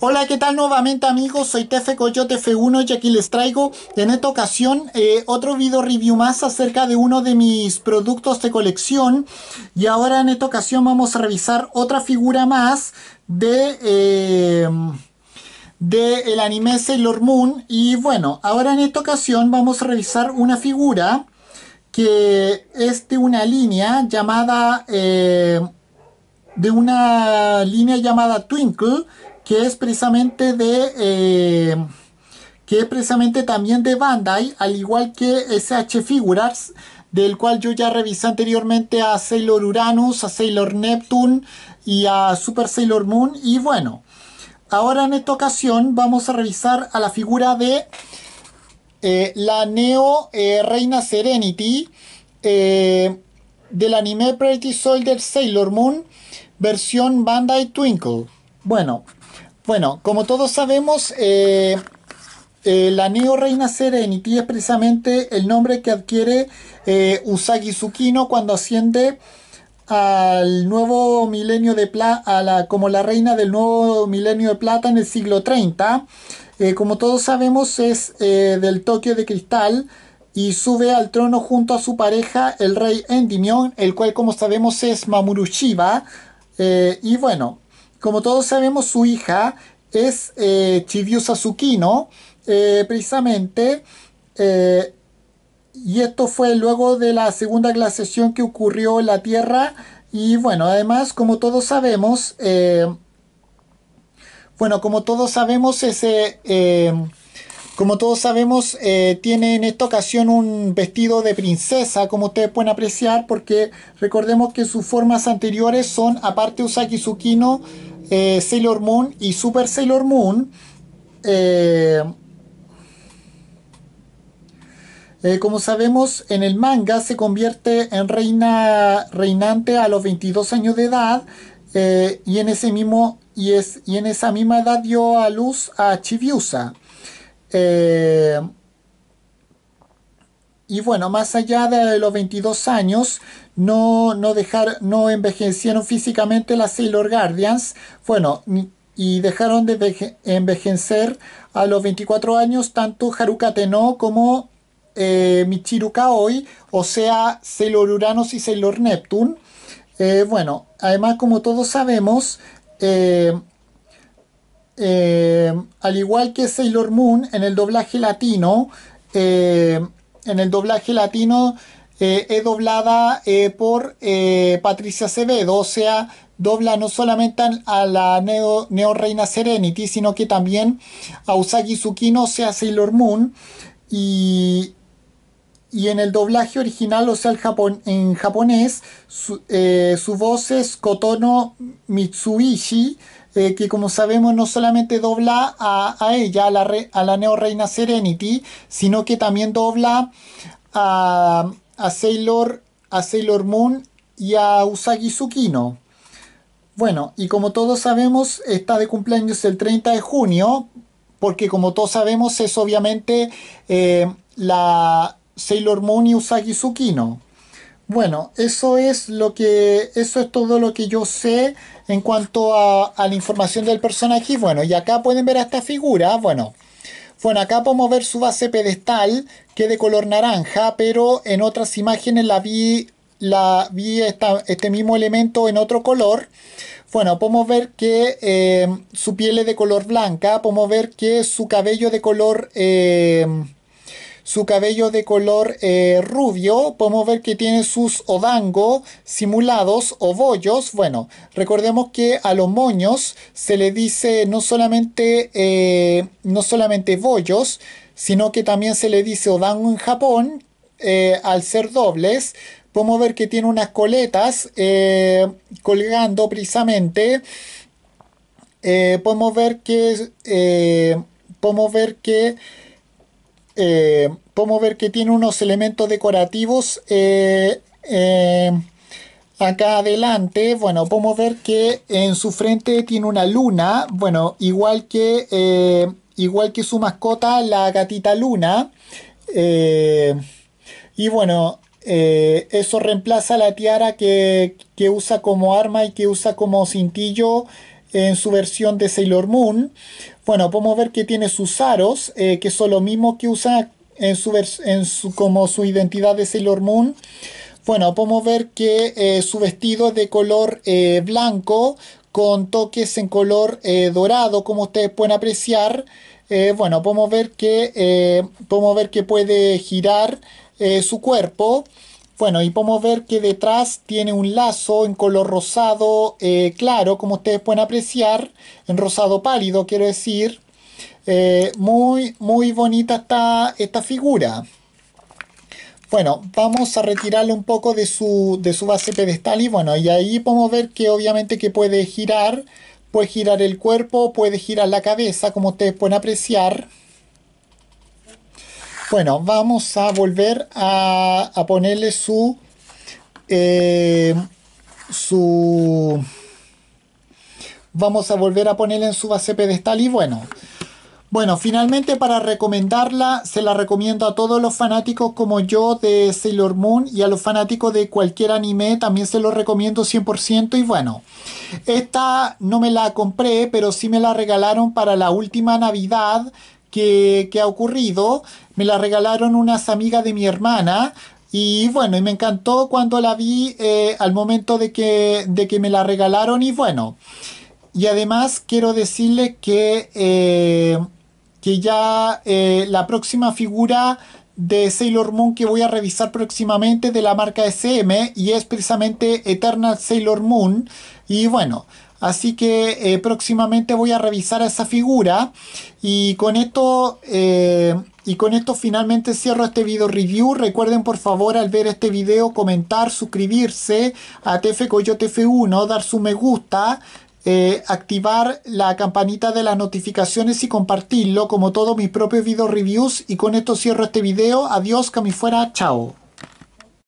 Hola, ¿qué tal nuevamente amigos? Soy Tefe Coyote F1 y aquí les traigo en esta ocasión eh, otro video review más acerca de uno de mis productos de colección y ahora en esta ocasión vamos a revisar otra figura más de... Eh, de el anime Sailor Moon y bueno, ahora en esta ocasión vamos a revisar una figura que es de una línea llamada eh, de una línea llamada Twinkle que es precisamente de... Eh, que es precisamente también de Bandai, al igual que SH Figures del cual yo ya revisé anteriormente a Sailor Uranus, a Sailor Neptune y a Super Sailor Moon. Y bueno, ahora en esta ocasión vamos a revisar a la figura de eh, la Neo eh, Reina Serenity del anime Pretty Soldier Sailor Moon, versión Bandai Twinkle. Bueno, bueno, como todos sabemos, eh, eh, la Neo Reina Serenity es precisamente el nombre que adquiere eh, Usagi Tsukino cuando asciende al nuevo milenio de plata, como la reina del nuevo milenio de plata en el siglo 30. como todos sabemos es del Tokio de Cristal y sube al trono junto a su pareja el rey Endymion, el cual como sabemos es Mamoru y bueno, como todos sabemos, su hija es eh, Chibiu eh, precisamente. Eh, y esto fue luego de la segunda glaciación que ocurrió en la Tierra. Y bueno, además, como todos sabemos, eh, bueno, como todos sabemos, ese como todos sabemos, eh, tiene en esta ocasión un vestido de princesa, como ustedes pueden apreciar, porque recordemos que sus formas anteriores son, aparte Usagi Tsukino, eh, Sailor Moon y Super Sailor Moon. Eh, como sabemos, en el manga se convierte en reina reinante a los 22 años de edad y, en ese mismo, y en esa misma edad dio a luz a Chibiusa. Eh, y bueno, más allá de los 22 años, no, no, dejar, no envejecieron físicamente las Sailor Guardians. Bueno, y dejaron de envejecer a los 24 años tanto Haruka Tenno como eh, Michiru Kaoi, o sea, Sailor Uranus y Sailor Neptune. Eh, bueno, además, como todos sabemos, eh, al igual que Sailor Moon, en el doblaje latino, eh, en el doblaje latino eh, es doblada por Patricia Acevedo, o sea, dobla no solamente a la neo, reina Serenity, sino que también a Usagi Tsukino, o sea, Sailor Moon. Y, y en el doblaje original, o sea, en japonés, eh, su, voz es Kotono Mitsuishi, eh, que como sabemos no solamente dobla a, ella, a la, a la Neo Reina Serenity, sino que también dobla a, Sailor, a Sailor Moon y a Usagi Tsukino. Bueno, y como todos sabemos, está de cumpleaños el 30 de junio, porque como todos sabemos es obviamente eh, la Sailor Moon y Usagi Tsukino. Bueno, eso es lo que eso es todo lo que yo sé en cuanto a, la información del personaje. Bueno, y acá pueden ver a esta figura. Bueno, bueno, acá podemos ver su base pedestal que es de color naranja, pero en otras imágenes la vi la vi este mismo elemento en otro color. Bueno, podemos ver que eh, su piel es de color blanca, podemos ver que su cabello de color eh, su cabello de color eh, rubio, podemos ver que tiene sus odango simulados o bollos. Bueno, recordemos que a los moños se le dice no solamente, eh, no solamente bollos, sino que también se le dice odango en Japón, eh, al ser dobles. Podemos ver que tiene unas coletas colgando precisamente. podemos ver que... podemos ver que eh, podemos ver que tiene unos elementos decorativos eh, eh, acá adelante. Bueno, podemos ver que en su frente tiene una luna, bueno, igual que, igual que su mascota, la gatita luna. y bueno, eso reemplaza la tiara que, que, usa como arma y que usa como cintillo en su versión de Sailor Moon. Bueno, podemos ver que tiene sus aros, eh, que son lo mismo que usa en su, como su identidad de Sailor Moon. Bueno, podemos ver que eh, su vestido es de color eh, blanco con toques en color dorado, como ustedes pueden apreciar. bueno, podemos ver que, podemos ver que puede girar su cuerpo. Bueno, y podemos ver que detrás tiene un lazo en color rosado eh, claro, como ustedes pueden apreciar, en rosado pálido, quiero decir. Eh, muy, muy bonita está esta figura. Bueno, vamos a retirarle un poco de su, de su base pedestal y bueno, y ahí podemos ver que obviamente que puede girar, puede girar el cuerpo, puede girar la cabeza, como ustedes pueden apreciar. Bueno, vamos a volver a, ponerle su, eh, su... Vamos a volver a ponerle en su base pedestal y bueno. Bueno, finalmente para recomendarla, se la recomiendo a todos los fanáticos como yo de Sailor Moon y a los fanáticos de cualquier anime también se los recomiendo 100% y bueno, esta no me la compré, pero sí me la regalaron para la última Navidad que, ha ocurrido. Me la regalaron unas amigas de mi hermana. Y bueno, y me encantó cuando la vi eh, al momento de que, de que me la regalaron. Y bueno, y además quiero decirle que, eh, que ya eh, la próxima figura de Sailor Moon que voy a revisar próximamente de la marca SM y es precisamente Eternal Sailor Moon. Y bueno, Así que eh, próximamente voy a revisar esa figura y con esto... Eh, y con esto finalmente cierro este video review. Recuerden por favor al ver este video comentar, suscribirse a TF 1 dar su me gusta, eh, activar la campanita de las notificaciones y compartirlo como todos mis propios video reviews. Y con esto cierro este video. Adiós, que fuera. Chao.